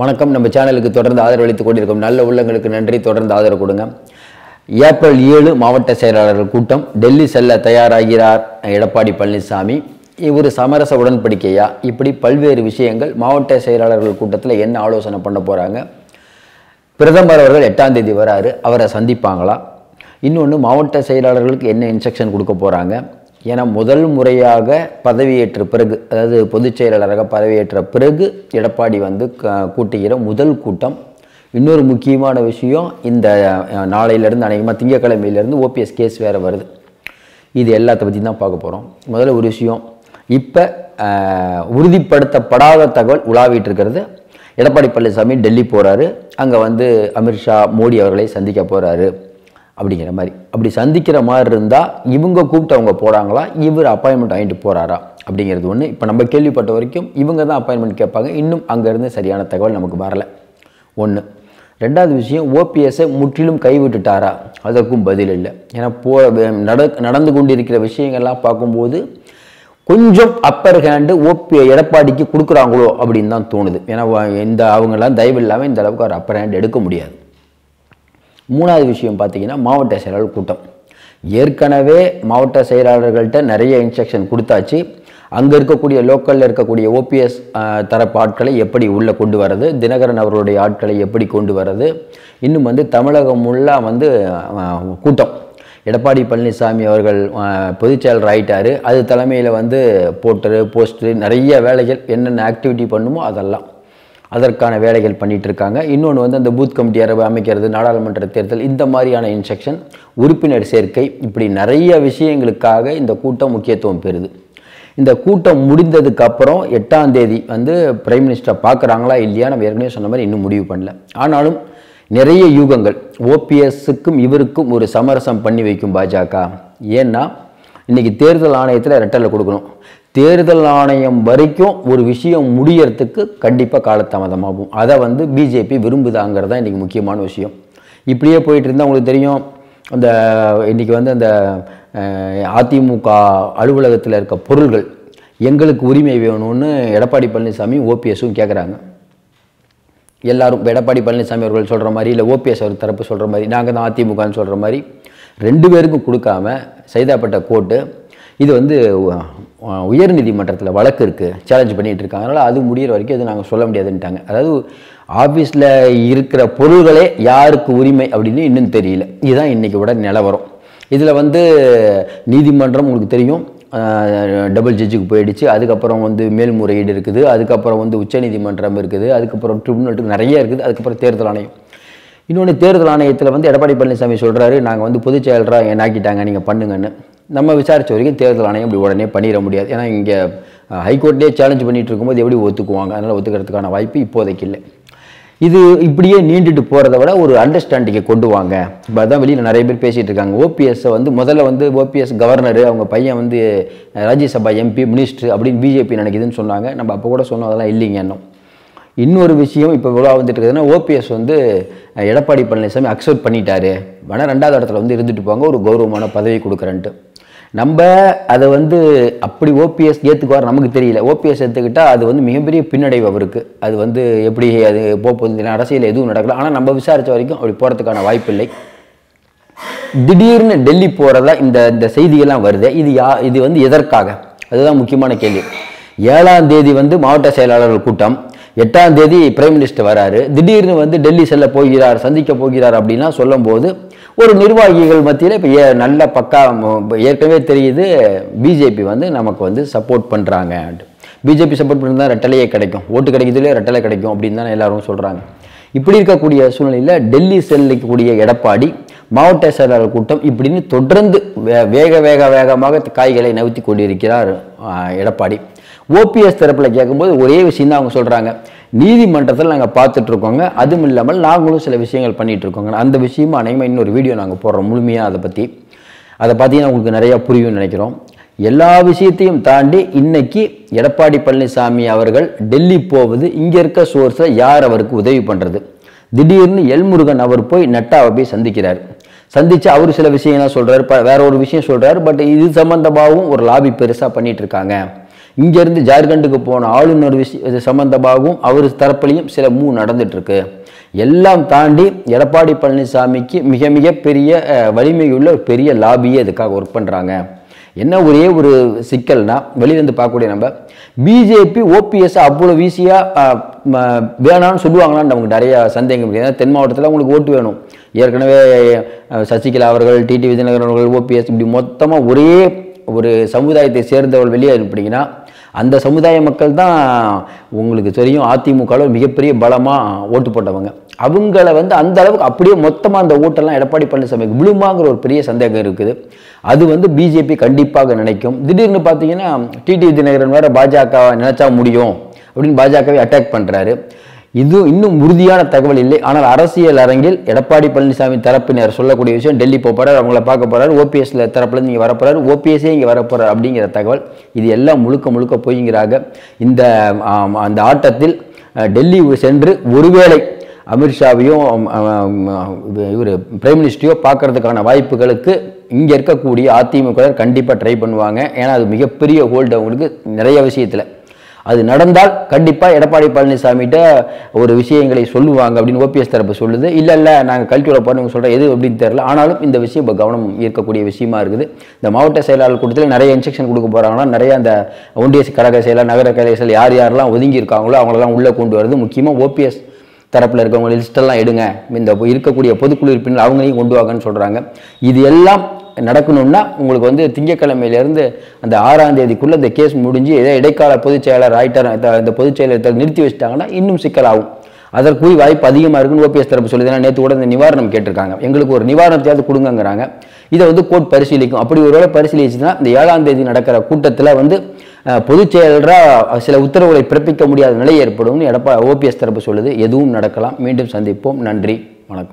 வணக்கம் நம்ம சேனலுக்கு தொடர்ந்து ஆதரவளித்துக் கொண்டிருக்கும் நல்ல உள்ளங்களுக்கு நன்றி தொடர்ந்து ஆதரவு கொடுங்க ஏப்ரல் ஏழு மாவட்ட செயலாளர்கள் கூட்டம் டெல்லி செல்ல தயாராகிறார் எடப்பாடி பழனிசாமி இவர் சமரச உடன்படிக்கையா இப்படி பல்வேறு விஷயங்கள் மாவட்ட செயலாளர்கள் கூட்டத்தில் என்ன ஆலோசனை பண்ண போகிறாங்க பிரதமர் அவர்கள் எட்டாம் தேதி வராரு அவரை சந்திப்பாங்களா இன்னொன்று மாவட்ட செயலாளர்களுக்கு என்ன இன்ஸ்ட்ரக்ஷன் கொடுக்க போகிறாங்க என முதல் முறையாக பதவியேற்ற பிறகு அதாவது பொதுச் செயலாளராக பதவியேற்ற பிறகு எடப்பாடி வந்து கூட்டுகிற முதல் கூட்டம் இன்னொரு முக்கியமான விஷயம் இந்த நாளையிலேருந்து அநேகமாக திங்கக்கிழமையிலேருந்து ஓபிஎஸ் கேஸ் வேறு வருது இது எல்லாத்த பற்றி தான் பார்க்க போகிறோம் முதல்ல ஒரு விஷயம் இப்போ உறுதிப்படுத்தப்படாத தகவல் உலாவிட்டு இருக்கிறது எடப்பாடி பழனிசாமி டெல்லி போகிறாரு அங்கே வந்து அமித்ஷா மோடி அவர்களை சந்திக்க போகிறாரு அப்படிங்கிற மாதிரி அப்படி சந்திக்கிற மாதிரி இருந்தால் இவங்க கூப்பிட்டு அவங்க போகிறாங்களா இவர் அப்பாயின்மெண்ட் வாங்கிட்டு போகிறாரா அப்படிங்கிறது ஒன்று இப்போ நம்ம கேள்விப்பட்ட வரைக்கும் இவங்க தான் அப்பாயின்மெண்ட் கேட்பாங்க இன்னும் அங்கேருந்து சரியான தகவல் நமக்கு வரலை ஒன்று ரெண்டாவது விஷயம் ஓபிஎஸ்ஸை முற்றிலும் கைவிட்டுட்டாரா அதற்கும் பதில் இல்லை ஏன்னா போ நட நடந்து கொண்டிருக்கிற விஷயங்கள்லாம் பார்க்கும்போது கொஞ்சம் அப்பர் ஹேண்டு ஓபி எடப்பாடிக்கு கொடுக்குறாங்களோ அப்படின்னு தான் தோணுது ஏன்னா இந்த அவங்களாம் தயவு இல்லாமல் இந்த அளவுக்கு அவர் அப்பர் ஹேண்ட் எடுக்க முடியாது மூணாவது விஷயம் பார்த்திங்கன்னா மாவட்ட செயலாளர் கூட்டம் ஏற்கனவே மாவட்ட செயலாளர்கள்ட்ட நிறைய இன்ஸ்ட்ரக்ஷன் கொடுத்தாச்சு அங்கே இருக்கக்கூடிய லோக்கலில் இருக்கக்கூடிய ஓபிஎஸ் தரப்பு ஆட்களை எப்படி உள்ளே கொண்டு வர்றது தினகரன் அவர்களுடைய ஆட்களை எப்படி கொண்டு வர்றது இன்னும் வந்து தமிழகம் உள்ளா வந்து கூட்டம் எடப்பாடி பழனிசாமி அவர்கள் பொதுச்செயலர் ஆயிட்டார் அது தலைமையில் வந்து போட்டரு போஸ்டரு நிறைய வேலைகள் என்னென்ன ஆக்டிவிட்டி பண்ணுமோ அதெல்லாம் அதற்கான வேலைகள் இருக்காங்க இன்னொன்று வந்து அந்த பூத் கமிட்டி அரபு அமைக்கிறது நாடாளுமன்ற தேர்தல் இந்த மாதிரியான இன்ஸ்ட்ரக்ஷன் உறுப்பினர் சேர்க்கை இப்படி நிறைய விஷயங்களுக்காக இந்த கூட்டம் முக்கியத்துவம் பெறுது இந்த கூட்டம் முடிந்ததுக்கு அப்புறம் எட்டாம் தேதி வந்து பிரைம் மினிஸ்டரை பார்க்குறாங்களா இல்லையா நம்ம ஏற்கனவே சொன்ன மாதிரி இன்னும் முடிவு பண்ணல ஆனாலும் நிறைய யூகங்கள் ஓபிஎஸ்க்கும் இவருக்கும் ஒரு சமரசம் பண்ணி வைக்கும் பாஜக ஏன்னா இன்றைக்கி தேர்தல் ஆணையத்தில் ரெட்டலில் கொடுக்கணும் தேர்தல் ஆணையம் வரைக்கும் ஒரு விஷயம் முடியறதுக்கு கண்டிப்பாக காலதாமதமாகும் அதை வந்து பிஜேபி விரும்புதாங்கிறது தான் இன்றைக்கி முக்கியமான விஷயம் இப்படியே போயிட்டு இருந்தால் உங்களுக்கு தெரியும் அந்த இன்றைக்கி வந்து அந்த அதிமுக அலுவலகத்தில் இருக்க பொருள்கள் எங்களுக்கு உரிமை வேணும்னு எடப்பாடி பழனிசாமி ஓபிஎஸும் கேட்குறாங்க எல்லாரும் எடப்பாடி பழனிசாமி அவர்கள் சொல்கிற மாதிரி இல்லை ஓபிஎஸ் அவர் தரப்பு சொல்கிற மாதிரி நாங்கள் தான் அதிமுகன்னு சொல்கிற மாதிரி ரெண்டு பேருக்கும் கொடுக்காம செய்தாப்பட்ட கோட்டு இது வந்து உயர் நீதிமன்றத்தில் வழக்கு இருக்குது சேலஞ்ச் பண்ணிகிட்டு இருக்காங்க அதனால் அது முடிகிற வரைக்கும் அது நாங்கள் சொல்ல முடியாதுன்ட்டாங்க அதாவது ஆஃபீஸில் இருக்கிற பொருள்களே யாருக்கு உரிமை அப்படின்னு இன்னும் தெரியல இதுதான் இன்றைக்கி விட நிலவரம் இதில் வந்து நீதிமன்றம் உங்களுக்கு தெரியும் டபுள் ஜட்ஜுக்கு போயிடுச்சு அதுக்கப்புறம் வந்து மேல்முறையீடு இருக்குது அதுக்கப்புறம் வந்து உச்சநீதிமன்றம் இருக்குது அதுக்கப்புறம் ட்ரிபுனல்ட்டு நிறைய இருக்குது அதுக்கப்புறம் தேர்தல் ஆணையம் இன்னொன்று தேர்தல் ஆணையத்தில் வந்து எடப்பாடி பழனிசாமி சொல்கிறாரு நாங்கள் வந்து பொதுச் செயலராக என்னாக்கிட்டாங்க நீங்கள் பண்ணுங்கன்னு நம்ம விசாரித்த வரைக்கும் தேர்தல் ஆணையம் இப்படி உடனே பண்ணிட முடியாது ஏன்னா இங்கே ஹைகோர்ட்லேயே சேலஞ்ச் பண்ணிகிட்டு இருக்கும்போது எப்படி ஒத்துக்குவாங்க அதனால் ஒத்துக்கிறதுக்கான வாய்ப்பு இப்போதைக்கு இல்லை இது இப்படியே நீண்டுட்டு போகிறத விட ஒரு அண்டர்ஸ்டாண்டிங்கை கொண்டு வாங்க இப்போ அதான் வெளியில் நிறைய பேர் பேசிகிட்டு இருக்காங்க ஓபிஎஸ்ஸை வந்து முதல்ல வந்து ஓபிஎஸ் கவர்னர் அவங்க பையன் வந்து ராஜ்யசபா எம்பி மினிஸ்டர் அப்படின்னு பிஜேபி நினைக்குதுன்னு சொன்னாங்க நம்ம அப்போ கூட சொன்னோம் அதெல்லாம் இல்லைங்க இன்னும் இன்னொரு விஷயம் இப்போ இவ்வளோ வந்துட்டு இருக்குதுன்னா ஓபிஎஸ் வந்து எடப்பாடி பழனிசாமி அக்செப்ட் பண்ணிட்டாரு வேணால் ரெண்டாவது இடத்துல வந்து இருந்துட்டு போங்க ஒரு கௌரவமான பதவி கொடுக்குறேன்ட்டு நம்ம அதை வந்து அப்படி ஓபிஎஸ் ஏற்றுக்குவார் நமக்கு தெரியல ஓபிஎஸ் ஏற்றுக்கிட்டால் அது வந்து மிகப்பெரிய பின்னடைவு அவருக்கு அது வந்து எப்படி அது போகுது அரசியல் எதுவும் நடக்கல ஆனால் நம்ம விசாரித்த வரைக்கும் அப்படி போகிறதுக்கான வாய்ப்பில்லை திடீர்னு டெல்லி போகிறதா இந்த இந்த செய்தியெல்லாம் வருது இது யா இது வந்து எதற்காக அதுதான் முக்கியமான கேள்வி ஏழாம் தேதி வந்து மாவட்ட செயலாளர்கள் கூட்டம் எட்டாம் தேதி பிரைம் மினிஸ்டர் வராரு திடீர்னு வந்து டெல்லி செல்ல போகிறார் சந்திக்க போகிறார் அப்படின்லாம் சொல்லும்போது ஒரு நிர்வாகிகள் மத்தியில் இப்போ ஏ நல்ல பக்கா ஏற்கனவே தெரியுது பிஜேபி வந்து நமக்கு வந்து சப்போர்ட் பண்ணுறாங்க பிஜேபி சப்போர்ட் பண்ணி தான் ரெட்டலையே கிடைக்கும் ஓட்டு கிடைக்கிறதுலேயே ரெட்டலை கிடைக்கும் அப்படின்னு தான் எல்லாரும் சொல்கிறாங்க இப்படி இருக்கக்கூடிய சூழ்நிலையில் டெல்லி செல்லக்கூடிய எடப்பாடி மாவட்ட செயலாளர் கூட்டம் இப்படின்னு தொடர்ந்து வேக வேக வேகமாக காய்களை நவுத்தி கொண்டிருக்கிறார் எடப்பாடி ஓபிஎஸ் தரப்பில் கேட்கும்போது ஒரே விஷயம் தான் அவங்க சொல்கிறாங்க நீதிமன்றத்தில் நாங்கள் பார்த்துட்ருக்கோங்க அதுவும் இல்லாமல் நாங்களும் சில விஷயங்கள் பண்ணிகிட்ருக்கோங்க அந்த விஷயமா அநேகமாக இன்னொரு வீடியோ நாங்கள் போடுறோம் முழுமையாக அதை பற்றி அதை பார்த்தீங்கன்னா உங்களுக்கு நிறையா புரியும்னு நினைக்கிறோம் எல்லா விஷயத்தையும் தாண்டி இன்னைக்கு எடப்பாடி பழனிசாமி அவர்கள் டெல்லி போவது இங்கே இருக்க சோர்ஸில் யார் அவருக்கு உதவி பண்ணுறது திடீர்னு எல்முருகன் அவர் போய் நட்டாவை போய் சந்திக்கிறார் சந்தித்து அவர் சில விஷயங்கள்லாம் சொல்கிறார் வேற ஒரு விஷயம் சொல்கிறார் பட் இது சம்மந்தமாகவும் ஒரு லாபி பெருசாக பண்ணிகிட்டு இருக்காங்க இங்கேருந்து ஜார்க்கண்டுக்கு போன ஆளுநர் விஷய சம்பந்தமாகவும் அவர் தரப்புலையும் சில மூ நடந்துட்டுருக்கு எல்லாம் தாண்டி எடப்பாடி பழனிசாமிக்கு மிக மிக பெரிய வலிமையுள்ள ஒரு பெரிய லாபியே இதுக்காக ஒர்க் பண்ணுறாங்க என்ன ஒரே ஒரு சிக்கல்னா வெளியிலேருந்து பார்க்கக்கூடிய நம்ம பிஜேபி ஓபிஎஸ் அவ்வளோ ஈஸியாக வேணாம்னு சொல்லுவாங்களான்னு நமக்கு நிறையா சந்தேகம் ஏன்னா தென் மாவட்டத்தில் அவங்களுக்கு ஓட்டு வேணும் ஏற்கனவே சசிகலா அவர்கள் டிடி விஜயநகர் அவர்கள் ஓபிஎஸ் இப்படி மொத்தமாக ஒரே ஒரு சமுதாயத்தை சேர்ந்தவள் வெளியே அனுப்பிட்டீங்கன்னா அந்த சமுதாய மக்கள் தான் உங்களுக்கு தெரியும் அதிமுகவில் மிகப்பெரிய பலமாக ஓட்டு போட்டவங்க அவங்கள வந்து அந்த அளவுக்கு அப்படியே மொத்தமாக அந்த ஓட்டெல்லாம் எடப்பாடி பழனிசாமிக்கு விழுமாங்கிற ஒரு பெரிய சந்தேகம் இருக்குது அது வந்து பிஜேபி கண்டிப்பாக நினைக்கும் திடீர்னு பார்த்தீங்கன்னா டிடி தினகரன் வேறு பாஜக நினச்சா முடியும் அப்படின்னு பாஜகவை அட்டாக் பண்ணுறாரு இது இன்னும் உறுதியான தகவல் இல்லை ஆனால் அரசியல் அரங்கில் எடப்பாடி பழனிசாமி தரப்பினர் சொல்லக்கூடிய விஷயம் டெல்லி போகிறார் அவங்கள பார்க்க போகிறார் ஓபிஎஸ்ல தரப்புலேருந்து இங்கே வரப்போறாரு ஓபிஎஸ்ஸே இங்கே வரப்போறார் அப்படிங்கிற தகவல் இது எல்லாம் முழுக்க முழுக்க போய்ங்கிறாங்க இந்த அந்த ஆட்டத்தில் டெல்லி சென்று ஒருவேளை அமித்ஷாவையும் இவர் பிரைம் மினிஸ்டரையோ பார்க்கறதுக்கான வாய்ப்புகளுக்கு இங்கே இருக்கக்கூடிய அதிமுக கண்டிப்பாக ட்ரை பண்ணுவாங்க ஏன்னா அது மிகப்பெரிய ஹோல்டு அவங்களுக்கு நிறைய விஷயத்தில் அது நடந்தால் கண்டிப்பாக எடப்பாடி பழனிசாமிகிட்ட ஒரு விஷயங்களை சொல்லுவாங்க அப்படின்னு ஓபிஎஸ் தரப்பு சொல்லுது இல்லை இல்லை நாங்கள் கல்வியோட போகிறோம் சொல்கிறோம் எது அப்படின்னு தெரில ஆனாலும் இந்த விஷயம் இப்போ கவனம் ஈர்க்கக்கூடிய விஷயமா இருக்குது இந்த மாவட்ட செயலாளர் கூட்டத்தில் நிறைய இன்ஸ்ட்ரக்ஷன் கொடுக்க போகிறாங்கன்னா நிறைய அந்த ஒன்றிய கழக செயலாளர் நகர கழக செயலர் யார் யாரெல்லாம் ஒதுங்கி இருக்காங்களோ அவங்களெல்லாம் உள்ளே கொண்டு வரது முக்கியமாக ஓபிஎஸ் தரப்பில் இருக்கவங்க லிஸ்டெல்லாம் எடுங்க இந்த இருக்கக்கூடிய பொதுக்குழு இருப்பினர் அவங்களையும் கொண்டு வாங்கன்னு சொல்கிறாங்க இது எல்லாம் நடக்கணும்னா உங்களுக்கு வந்து திங்கக்கிழமையிலேருந்து அந்த ஆறாம் தேதிக்குள்ளே இந்த கேஸ் முடிஞ்சு ஏதோ இடைக்கால பொதுச் செயலர் ஆயிட்டார் இந்த பொதுச் செயலர் நிறுத்தி வச்சுட்டாங்கன்னா இன்னும் சிக்கலாகும் அதற்குரிய வாய்ப்பு அதிகமாக இருக்குன்னு ஓபிஎஸ் தரப்பு சொல்லி நேற்று கூட இந்த நிவாரணம் கேட்டிருக்காங்க எங்களுக்கு ஒரு நிவாரணத்தையாவது கொடுங்கங்கிறாங்க இதை வந்து கோர்ட் பரிசீலிக்கும் அப்படி ஒருவேளை பரிசீலிச்சுன்னா இந்த ஏழாம் தேதி நடக்கிற கூட்டத்தில் வந்து பொதுச் செயலராக சில உத்தரவுகளை பிறப்பிக்க முடியாத நிலை ஏற்படும்னு எடப்பா ஓபிஎஸ் தரப்பு சொல்லுது எதுவும் நடக்கலாம் மீண்டும் சந்திப்போம் நன்றி வணக்கம்